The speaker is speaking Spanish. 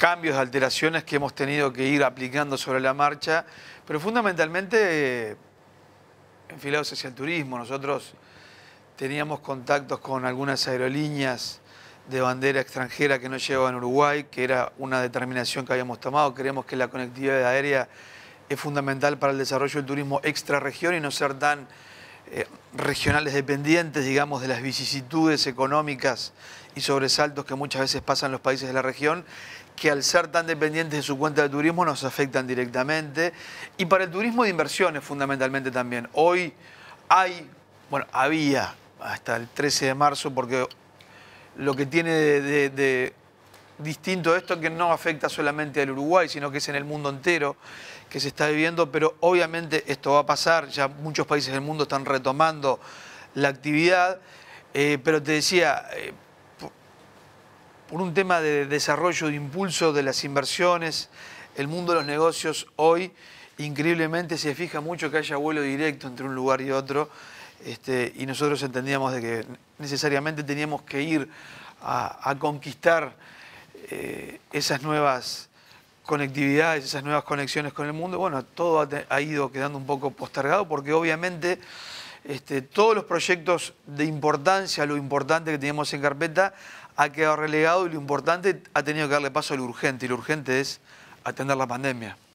cambios, alteraciones que hemos tenido que ir aplicando sobre la marcha, pero fundamentalmente eh, enfilados hacia el turismo. Nosotros teníamos contactos con algunas aerolíneas de bandera extranjera que no llegaban a Uruguay, que era una determinación que habíamos tomado. Creemos que la conectividad aérea es fundamental para el desarrollo del turismo extra y no ser tan eh, regionales dependientes, digamos, de las vicisitudes económicas y sobresaltos que muchas veces pasan los países de la región, que al ser tan dependientes de su cuenta de turismo nos afectan directamente. Y para el turismo de inversiones fundamentalmente también. Hoy hay, bueno, había hasta el 13 de marzo, porque lo que tiene de distinto esto que no afecta solamente al Uruguay, sino que es en el mundo entero que se está viviendo, pero obviamente esto va a pasar, ya muchos países del mundo están retomando la actividad, eh, pero te decía, eh, por un tema de desarrollo, de impulso de las inversiones, el mundo de los negocios hoy increíblemente se fija mucho que haya vuelo directo entre un lugar y otro, este, y nosotros entendíamos de que necesariamente teníamos que ir a conquistar eh, esas nuevas conectividades, esas nuevas conexiones con el mundo, bueno, todo ha, ido quedando un poco postergado porque obviamente este, todos los proyectos de importancia, lo importante que teníamos en carpeta, ha quedado relegado y lo importante ha tenido que darle paso a lo urgente, y lo urgente es atender la pandemia.